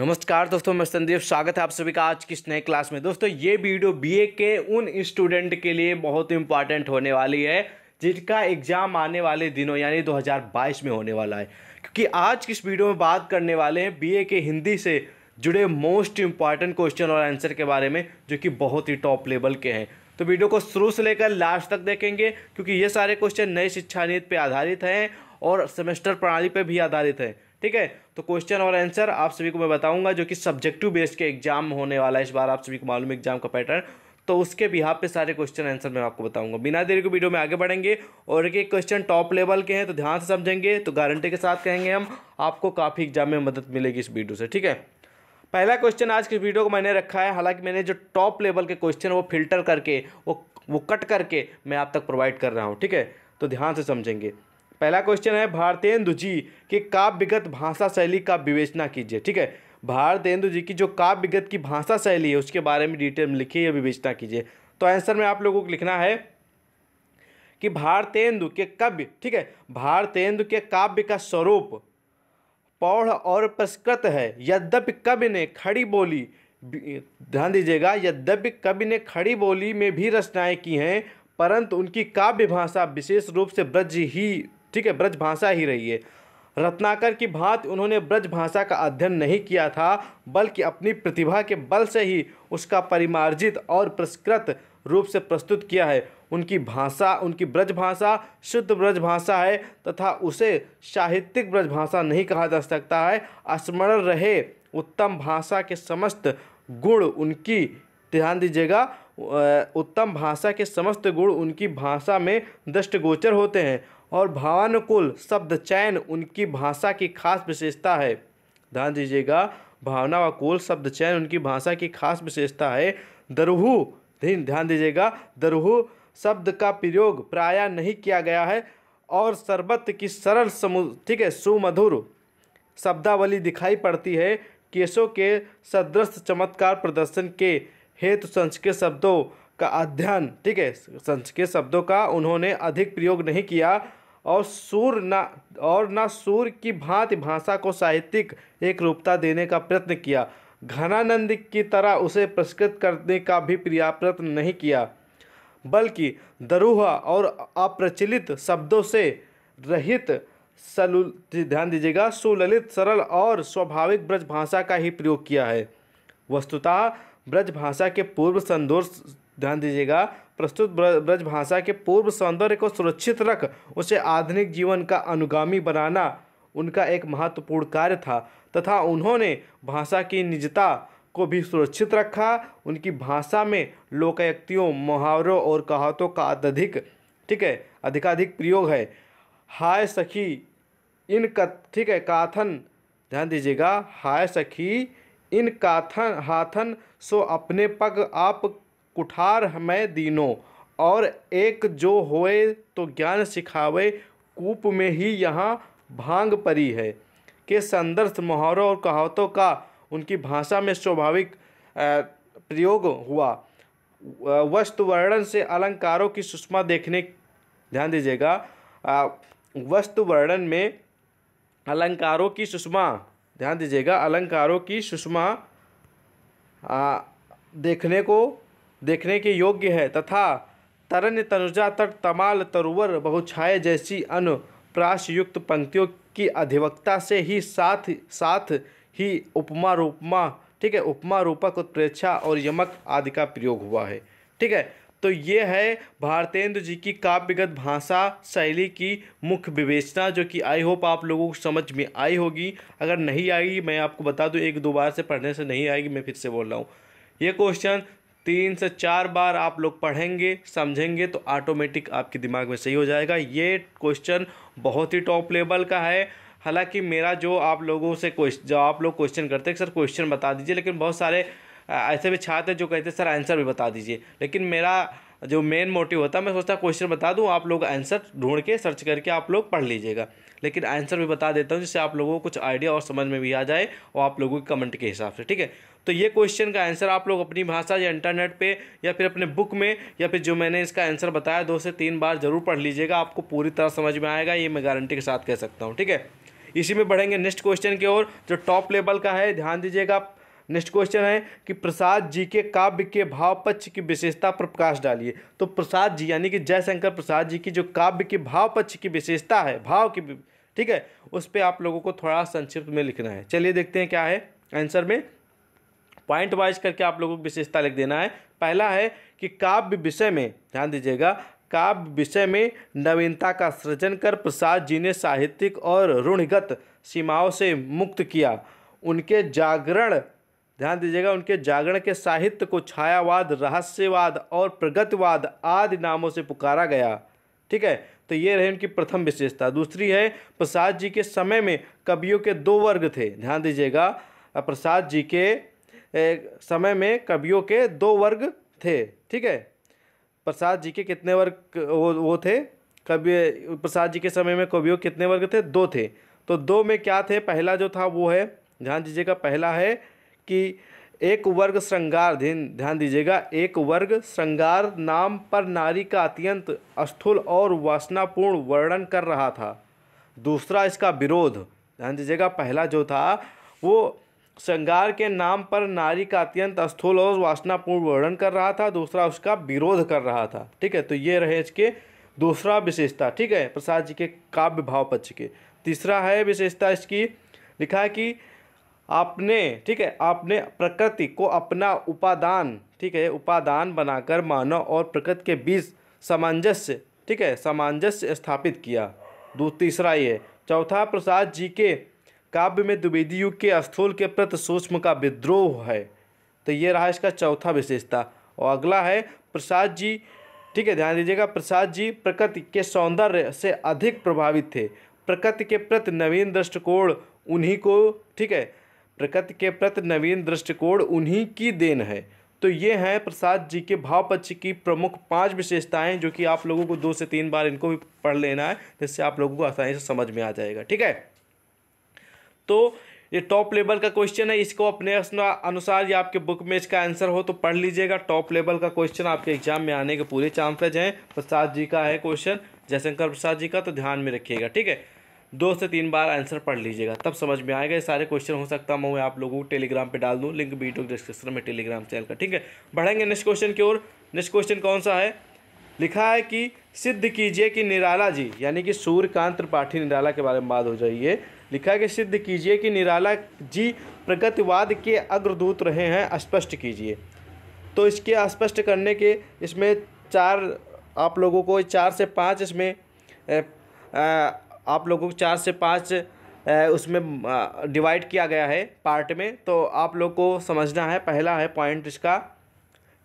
नमस्कार दोस्तों मैं संदीप स्वागत है आप सभी का आज की इस नए क्लास में दोस्तों ये वीडियो बीए के उन स्टूडेंट के लिए बहुत इंपॉर्टेंट होने वाली है जिनका एग्ज़ाम आने वाले दिनों यानी 2022 में होने वाला है क्योंकि आज की इस वीडियो में बात करने वाले हैं बीए के हिंदी से जुड़े मोस्ट इंपॉर्टेंट क्वेश्चन और आंसर के बारे में जो कि बहुत ही टॉप लेवल के हैं तो वीडियो को शुरू से लेकर लास्ट तक देखेंगे क्योंकि ये सारे क्वेश्चन नए शिक्षा नीति पर आधारित हैं और सेमेस्टर प्रणाली पर भी आधारित है ठीक है तो क्वेश्चन और आंसर आप सभी को मैं बताऊंगा जो कि सब्जेक्टिव बेस्ड के एग्जाम होने वाला है इस बार आप सभी को मालूम एग्जाम का पैटर्न तो उसके बिहाब पे सारे क्वेश्चन आंसर मैं आपको बताऊंगा बिना देरी के वीडियो में आगे बढ़ेंगे और एक एक क्वेश्चन टॉप लेवल के हैं तो ध्यान से समझेंगे तो गारंटी के साथ कहेंगे हम आपको काफ़ी एग्जाम में मदद मिलेगी इस वीडियो से ठीक है पहला क्वेश्चन आज की वीडियो को मैंने रखा है हालांकि मैंने जो टॉप लेवल के क्वेश्चन वो फिल्टर करके वो वो कट करके मैं आप तक प्रोवाइड कर रहा हूँ ठीक है तो ध्यान से समझेंगे पहला क्वेश्चन है भारतेंदु जी के काव्यगत भाषा शैली का विवेचना कीजिए ठीक है भारतेंदु जी की जो काव्यगत की भाषा शैली है उसके बारे में डिटेल में लिखिए या विवेचना कीजिए तो आंसर में आप लोगों को लिखना है कि भारतेंदु के कव्य ठीक है भारतेंदु के काव्य का स्वरूप पौढ़ और पुरस्कृत है यद्यपि कवि ने खड़ी बोली ध्यान दीजिएगा यद्यपि कवि ने खड़ी बोली में भी रचनाएं की हैं परंतु उनकी काव्य भाषा विशेष रूप से ब्रज ही ठीक है ब्रज भाषा ही रही है रत्नाकर की भांत उन्होंने ब्रज भाषा का अध्ययन नहीं किया था बल्कि अपनी प्रतिभा के बल से ही उसका परिमार्जित और परिष्कृत रूप से प्रस्तुत किया है उनकी भाषा उनकी ब्रज भाषा शुद्ध ब्रज भाषा है तथा उसे साहित्यिक ब्रज भाषा नहीं कहा जा सकता है स्मरण रहे उत्तम भाषा के समस्त गुण उनकी ध्यान दीजिएगा उत्तम भाषा के समस्त गुण उनकी भाषा में दृष्टगोचर होते हैं और भावानुकूल शब्द चयन उनकी भाषा की खास विशेषता है ध्यान दीजिएगा भावना शब्द चयन उनकी भाषा की खास विशेषता है दरहू ध्यान दीजिएगा दरहू शब्द का प्रयोग प्रायः नहीं किया गया है और शरबत की सरल समु ठीक है सुमधुर शब्दावली दिखाई पड़ती है केशों के सदृश चमत्कार प्रदर्शन के हेतु संस्कृत शब्दों का अध्ययन ठीक है संस्कृत शब्दों का उन्होंने अधिक प्रयोग नहीं किया और सूर न और न सूर की भांति भाषा को साहित्यिक एक रूपता देने का प्रयत्न किया घनानंद की तरह उसे पुरस्कृत करने का भी प्रिया प्रयत्न नहीं किया बल्कि दरूहा और अप्रचलित शब्दों से रहित सलु ध्यान दीजिएगा सुललित सरल और स्वाभाविक ब्रज भाषा का ही प्रयोग किया है वस्तुतः ब्रज भाषा के पूर्व संदोष ध्यान दीजिएगा प्रस्तुत ब्रजभाषा के पूर्व सौंदर्य को सुरक्षित रख उसे आधुनिक जीवन का अनुगामी बनाना उनका एक महत्वपूर्ण कार्य था तथा उन्होंने भाषा की निजता को भी सुरक्षित रखा उनकी भाषा में लोकयक्तियों मुहावरों और कहावतों का अत्यधिक ठीक है अधिकाधिक प्रयोग है हाय सखी इन कथ ठीक है काथन ध्यान दीजिएगा हाय सखी इन काथन हाथन सो अपने पग आप कुठार हमें दीनो और एक जो होए तो ज्ञान सिखावे कूप में ही यहाँ भांग परी है के संदर्भ मुहावरों और कहावतों का उनकी भाषा में स्वाभाविक प्रयोग हुआ वस्तु वर्णन से अलंकारों की सुषमा देखने ध्यान दीजिएगा वस्तु वर्णन में अलंकारों की सुषमा ध्यान दीजिएगा अलंकारों की सुषमा देखने को देखने के योग्य है तथा तरन तनुजा तट तमाल तरुवर बहुछाए जैसी अनुप्राशयुक्त पंक्तियों की अधिवक्ता से ही साथ साथ ही उपमा रूपमा ठीक है उपमा रूपक उत्प्रेक्षा और यमक आदि का प्रयोग हुआ है ठीक है तो ये है भारतेंद्र जी की काव्यगत भाषा शैली की मुख्य विवेचना जो कि आई होप आप लोगों को समझ में आई होगी अगर नहीं आएगी मैं आपको बता दूं एक दो बार से पढ़ने से नहीं आएगी मैं फिर से बोल रहा हूँ ये क्वेश्चन तीन से चार बार आप लोग पढ़ेंगे समझेंगे तो ऑटोमेटिक आपके दिमाग में सही हो जाएगा ये क्वेश्चन बहुत ही टॉप लेवल का है हालांकि मेरा जो आप लोगों से क्वेश्चन जो आप लोग क्वेश्चन करते हैं सर क्वेश्चन बता दीजिए लेकिन बहुत सारे ऐसे भी छात्र जो कहते हैं सर आंसर भी बता दीजिए लेकिन मेरा जो मेन मोटिव होता है मैं सोचता क्वेश्चन बता दूँ आप लोग आंसर ढूंढ के सर्च करके आप लोग पढ़ लीजिएगा लेकिन आंसर भी बता देता हूँ जिससे आप लोगों को कुछ आइडिया और समझ में भी आ जाए और आप लोगों के कमेंट के हिसाब से ठीक है तो ये क्वेश्चन का आंसर आप लोग अपनी भाषा या इंटरनेट पे या फिर अपने बुक में या फिर जो मैंने इसका आंसर बताया दो से तीन बार ज़रूर पढ़ लीजिएगा आपको पूरी तरह समझ में आएगा ये मैं गारंटी के साथ कह सकता हूँ ठीक है इसी में बढ़ेंगे नेक्स्ट क्वेश्चन की ओर जो टॉप लेवल का है ध्यान दीजिएगा नेक्स्ट क्वेश्चन है कि प्रसाद जी के काव्य के भाव पक्ष की विशेषता पर प्रकाश डालिए तो प्रसाद जी यानी कि जयशंकर प्रसाद जी की जो काव्य के भाव पक्ष की विशेषता है भाव की ठीक है उस पर आप लोगों को थोड़ा संक्षिप्त में लिखना है चलिए देखते हैं क्या है आंसर में पॉइंट वाइज करके आप लोगों को विशेषता लिख देना है पहला है कि काव्य विषय में ध्यान दीजिएगा काव्य विषय में नवीनता का सृजन कर प्रसाद जी ने साहित्यिक और ऋणगत सीमाओं से मुक्त किया उनके जागरण ध्यान दीजिएगा उनके जागरण के साहित्य को छायावाद रहस्यवाद और प्रगतिवाद आदि नामों से पुकारा गया ठीक है तो ये रहे उनकी प्रथम विशेषता दूसरी है प्रसाद जी के समय में कवियों के दो वर्ग थे ध्यान दीजिएगा प्रसाद जी के समय में कवियों के दो वर्ग थे ठीक है प्रसाद जी के कितने वर्ग वो वो थे कवि प्रसाद जी के समय में कवियों कितने वर्ग थे दो थे तो दो में क्या थे पहला जो था वो है ध्यान दीजिएगा पहला है कि एक वर्ग श्रृंगार ध्यान दीजिएगा एक वर्ग श्रृंगार नाम पर नारी का अत्यंत स्थूल और वासनापूर्ण वर्णन कर रहा था दूसरा इसका विरोध ध्यान दीजिएगा पहला जो था वो श्रृंगार के नाम पर नारी का अत्यंत स्थूल और वासनापूर्ण वर्णन कर रहा था दूसरा उसका विरोध कर रहा था ठीक है तो ये रहे इसके दूसरा विशेषता ठीक है प्रसाद जी के काव्य भाव पक्ष के तीसरा है विशेषता इसकी लिखा है कि आपने ठीक है आपने प्रकृति को अपना उपादान ठीक है उपादान बनाकर मानव और प्रकृति के बीच सामंजस्य ठीक है सामंजस्य स्थापित किया दो तीसरा ये चौथा प्रसाद जी के काव्य में द्विवेदी युग के स्थूल के प्रति सूक्ष्म का विद्रोह है तो ये रहा इसका चौथा विशेषता और अगला है प्रसाद जी ठीक है ध्यान दीजिएगा प्रसाद जी प्रकृति के सौंदर्य से अधिक प्रभावित थे प्रकृति के प्रति नवीन दृष्टिकोण उन्हीं को ठीक है प्रकृति के प्रति नवीन दृष्टिकोण उन्हीं की देन है तो ये हैं प्रसाद जी के भाव पक्ष की प्रमुख पांच विशेषताएं जो कि आप लोगों को दो से तीन बार इनको भी पढ़ लेना है जिससे आप लोगों को आसानी से समझ में आ जाएगा ठीक है तो ये टॉप लेवल का क्वेश्चन है इसको अपने अनुसार या आपके बुक में इसका आंसर हो तो पढ़ लीजिएगा टॉप लेवल का क्वेश्चन आपके एग्जाम में आने के पूरे चांसेज हैं प्रसाद जी का है क्वेश्चन जयशंकर प्रसाद जी का तो ध्यान में रखिएगा ठीक है दो से तीन बार आंसर पढ़ लीजिएगा तब समझ में आएगा ये सारे क्वेश्चन हो सकता है मैं आप लोगों को टेलीग्राम पे डाल दूँ लिंक वीडियो डिस्क्रिप्शन में टेलीग्राम चैनल का ठीक है बढ़ेंगे नेक्स्ट क्वेश्चन की ओर नेक्स्ट क्वेश्चन कौन सा है लिखा है कि सिद्ध कीजिए कि निराला जी यानी कि सूर्यकांत त्रिपाठी निराला के बारे में बात हो जाइए लिखा है कि सिद्ध कीजिए कि निराला जी प्रगतिवाद के अग्रदूत रहे हैं स्पष्ट कीजिए तो इसके स्पष्ट करने के इसमें चार आप लोगों को चार से पाँच इसमें आप लोगों को चार से पाँच उसमें डिवाइड किया गया है पार्ट में तो आप लोग को समझना है पहला है पॉइंट इसका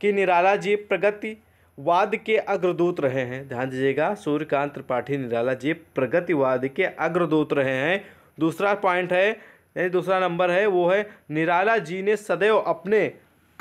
कि निराला जी प्रगतिवाद के अग्रदूत रहे हैं ध्यान दीजिएगा सूर्यकांत त्रिपाठी निराला जी प्रगतिवाद के अग्रदूत रहे हैं दूसरा पॉइंट है यानी दूसरा नंबर है वो है निराला जी ने सदैव अपने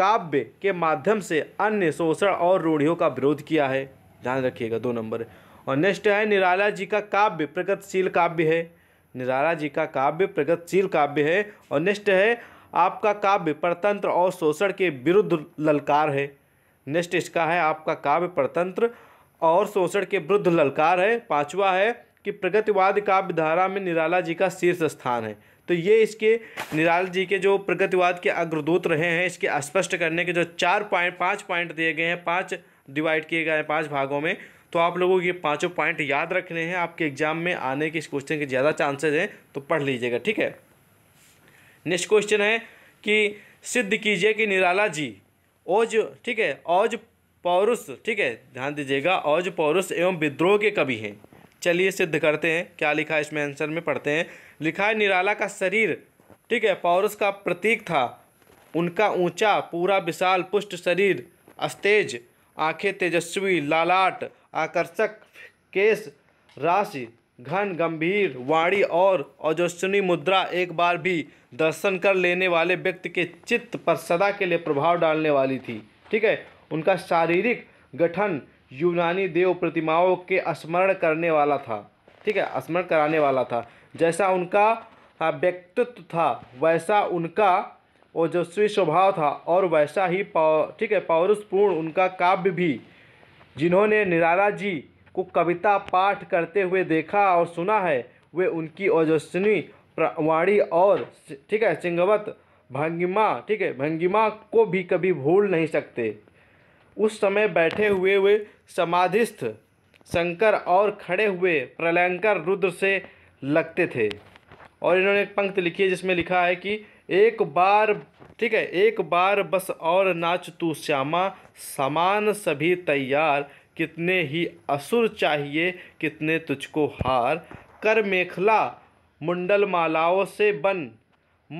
काव्य के माध्यम से अन्य शोषण और रूढ़ियों का विरोध किया है ध्यान रखिएगा दो नंबर और नेक्स्ट है निराला जी का काव्य प्रगतिशील काव्य है निराला जी का काव्य प्रगतिशील काव्य है और नेक्स्ट है आपका काव्य परतंत्र और शोषण के विरुद्ध ललकार है नेक्स्ट इसका है आपका काव्य परतंत्र और शोषण के विरुद्ध ललकार है पांचवा है कि प्रगतिवाद काव्य धारा में निराला जी का शीर्ष स्थान है तो ये इसके निराला जी के जो प्रगतिवाद के अग्रदूत रहे हैं इसके स्पष्ट करने के जो चार पॉइंट पाँच पॉइंट दिए गए हैं पाँच डिवाइड किए गए हैं पाँच भागों में तो आप लोगों को ये पाँचों पॉइंट याद रखने हैं आपके एग्जाम में आने के इस क्वेश्चन के ज़्यादा चांसेज हैं तो पढ़ लीजिएगा ठीक है नेक्स्ट क्वेश्चन है कि सिद्ध कीजिए कि निराला जी ओज ठीक है औज पौरुष ठीक है ध्यान दीजिएगा औज पौरुष एवं विद्रोह के कवि हैं चलिए सिद्ध करते हैं क्या लिखा है इसमें आंसर में पढ़ते हैं लिखा है निराला का शरीर ठीक है पौरुष का प्रतीक था उनका ऊंचा पूरा विशाल पुष्ट शरीर अस्तेज आंखें तेजस्वी लालाट आकर्षक केस राशि घन गंभीर वाणी और ओजस्विनी मुद्रा एक बार भी दर्शन कर लेने वाले व्यक्ति के चित्त पर सदा के लिए प्रभाव डालने वाली थी ठीक है उनका शारीरिक गठन यूनानी देव प्रतिमाओं के स्मरण करने वाला था ठीक है स्मरण कराने वाला था जैसा उनका व्यक्तित्व था वैसा उनका ओजस्वी स्वभाव था और वैसा ही ठीक है पौरुषपूर्ण उनका काव्य भी जिन्होंने निराला जी को कविता पाठ करते हुए देखा और सुना है वे उनकी ओजस्विनी प्रवाणी और ठीक है सिंगवत भंगिमा ठीक है भंगिमा को भी कभी भूल नहीं सकते उस समय बैठे हुए वे समाधिस्थ शंकर और खड़े हुए प्रलयंकर रुद्र से लगते थे और इन्होंने एक पंक्ति लिखी है जिसमें लिखा है कि एक बार ठीक है एक बार बस और नाच तू श्यामा समान सभी तैयार कितने ही असुर चाहिए कितने तुझको हार कर मेखला मुंडल मालाओं से बन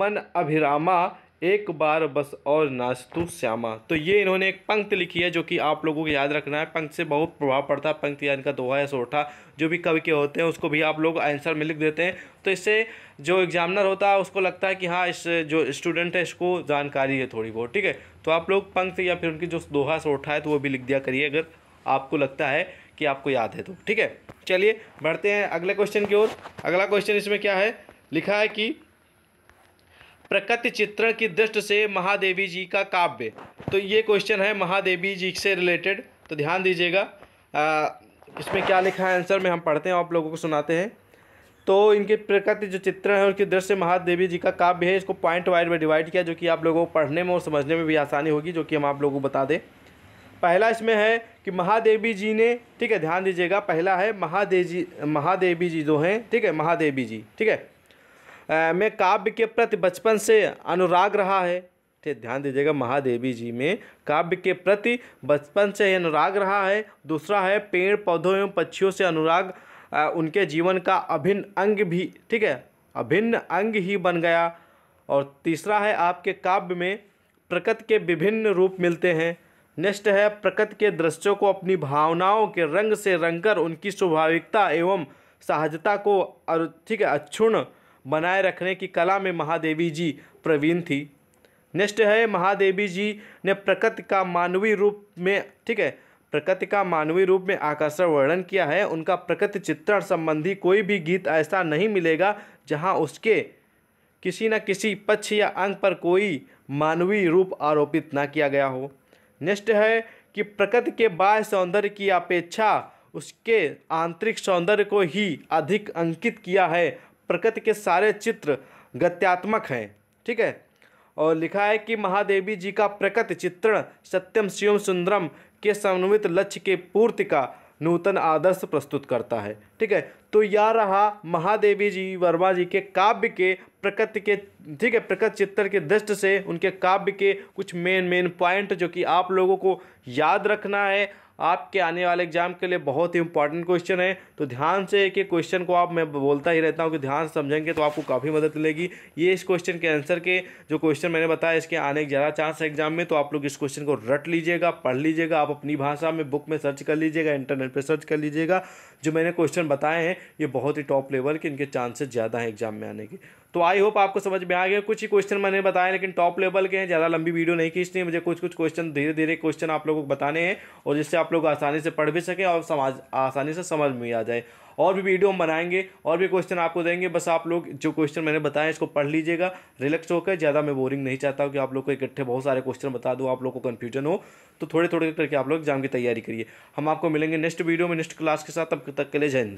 मन अभिरामा एक बार बस और नाच तू श्यामा तो ये इन्होंने एक पंक्ति लिखी है जो कि आप लोगों को याद रखना है पंक्ति से बहुत प्रभाव पड़ता है पंक्ति या इनका दोहा या सोठा जो भी कवि के होते हैं उसको भी आप लोग आंसर में लिख देते हैं तो इससे जो एग्जामिनर होता है उसको लगता है कि हाँ इस जो स्टूडेंट है इसको जानकारी है थोड़ी बहुत ठीक है तो आप लोग पंक्ति या फिर उनकी जो दोहा सोठा है तो वो भी लिख दिया करिए अगर आपको लगता है कि आपको याद है तो ठीक है चलिए बढ़ते हैं अगले क्वेश्चन की ओर अगला क्वेश्चन इसमें क्या है लिखा है कि प्रकृति चित्रण की दृष्टि से महादेवी जी का काव्य तो ये क्वेश्चन है महादेवी जी से रिलेटेड तो ध्यान दीजिएगा इसमें क्या लिखा है आंसर में हम पढ़ते हैं आप लोगों को सुनाते हैं तो इनके प्रकृति जो चित्र है उनकी दृष्टि महादेवी जी का काव्य है इसको पॉइंट वाइज में डिवाइड किया जो कि आप लोगों को पढ़ने में और समझने में भी आसानी होगी जो कि हम आप लोगों को बता दें पहला इसमें है कि महादेवी जी ने ठीक है ध्यान दीजिएगा पहला है महादेव जी महादेवी जी जो हैं ठीक है महादेवी जी ठीक है में काव्य के प्रति बचपन से अनुराग रहा है ठीक ध्यान दीजिएगा महादेवी जी में काव्य के प्रति बचपन से अनुराग रहा है दूसरा है पेड़ पौधों एवं पक्षियों से अनुराग उनके जीवन का अभिन्न अंग भी ठीक है अभिन्न अंग ही बन गया और तीसरा है आपके काव्य में प्रकृति के विभिन्न रूप मिलते हैं नेक्स्ट है प्रकृति के दृश्यों को अपनी भावनाओं के रंग से रंगकर उनकी स्वाभाविकता एवं सहजता को ठीक है अक्षुण बनाए रखने की कला में महादेवी जी प्रवीण थी नेक्स्ट है महादेवी जी ने प्रकृति का मानवीय रूप में ठीक है प्रकृति का मानवीय रूप में आकर्षण वर्णन किया है उनका प्रकृति चित्रण संबंधी कोई भी गीत ऐसा नहीं मिलेगा जहां उसके किसी न किसी पक्ष या अंग पर कोई मानवीय रूप आरोपित ना किया गया हो नेक्स्ट है कि प्रकृति के बाह्य सौंदर्य की अपेक्षा उसके आंतरिक सौंदर्य को ही अधिक अंकित किया है प्रकृति के सारे चित्र गत्यात्मक हैं ठीक है और लिखा है कि महादेवी जी का प्रकृति चित्रण सत्यम शिवम सुंदरम के समन्वित लक्ष्य के पूर्ति का नूतन आदर्श प्रस्तुत करता है ठीक है तो यह रहा महादेवी जी वर्मा जी के काव्य के प्रकृति के ठीक है प्रकृति चित्र के दृष्टि से उनके काव्य के कुछ मेन मेन पॉइंट जो कि आप लोगों को याद रखना है आपके आने वाले एग्जाम के लिए बहुत ही इंपॉर्टेंट क्वेश्चन है तो ध्यान से एक एक क्वेश्चन को आप मैं बोलता ही रहता हूँ कि ध्यान समझेंगे तो आपको काफ़ी मदद मिलेगी ये इस क्वेश्चन के आंसर के जो क्वेश्चन मैंने बताया इसके आने के ज़्यादा चांस है एग्जाम में तो आप लोग इस क्वेश्चन को रट लीजिएगा पढ़ लीजिएगा आप अपनी भाषा में बुक में सर्च कर लीजिएगा इंटरनेट पर सर्च कर लीजिएगा जो मैंने क्वेश्चन बताए हैं ये बहुत ही टॉप लेवल के इनके चांसेस ज़्यादा हैं एग्जाम में आने के तो आई होप आपको समझ में आ गया कुछ ही क्वेश्चन मैंने बताया लेकिन टॉप लेवल के हैं ज़्यादा लंबी वीडियो नहीं खींचनी मुझे कुछ कुछ क्वेश्चन धीरे धीरे क्वेश्चन आप लोगों को बताने हैं और जिससे आप लोग आसानी से पढ़ भी सकें और समाज आसानी से समझ में आ जाए और भी वीडियो हम बनाएंगे और भी क्वेश्चन आपको देंगे बस आप लोग जो क्वेश्चन मैंने बताया इसको पढ़ लीजिएगा रिलैक्स होकर ज़्यादा मैं बोरिंग नहीं चाहता हूँ कि आप लोग को इकट्ठे बहुत सारे क्वेश्चन बता दूँ आप लोग को कन्फ्यूजन हो तो थोड़े थोड़े करके आप लोग एग्जाम की तैयारी करिए हम आपको मिलेंगे नेक्स्ट वीडियो में नेक्स्ट क्लास के साथ तब तक के लिए जैन